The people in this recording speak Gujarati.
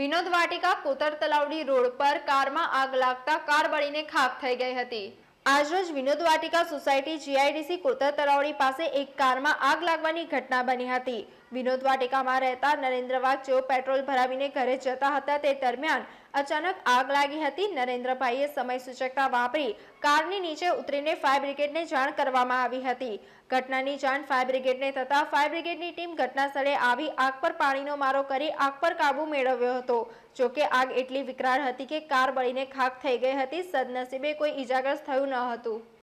વિનોદ વાટિકા કોતર રોડ પર કારમાં આગ લાગતા કાર બળીને ખાખ થઈ ગઈ હતી આજરોજ વિનોદ વાટિકા સોસાયટી જીઆઈડીસી કોતર તલાવડી પાસે એક કારમાં આગ લાગવાની ઘટના બની હતી વિનોદ વાટિકામાં રહેતા નરેન્દ્ર વાઘ જેઓ પેટ્રોલ ભરાવીને ઘરે જતા હતા તે દરમિયાન અચાનક આગ લાગી હતી નરેન્દ્રભાઈએ સમય સૂચકતા વાપરી કારની નીચે ઉતરીને ફાયર બ્રિગેડને જાણ કરવામાં આવી હતી ઘટનાની જાણ ફાયર બ્રિગેડને થતાં ફાયર બ્રિગેડની ટીમ ઘટનાસ્થળે આવી આગ પર પાણીનો મારો કરી આગ પર કાબૂ મેળવ્યો હતો જોકે આગ એટલી વિકરાળ હતી કે કાર બળીને ખાખ થઈ ગઈ હતી સદનસીબે કોઈ ઇજાગ્રસ્ત થયું ન હતું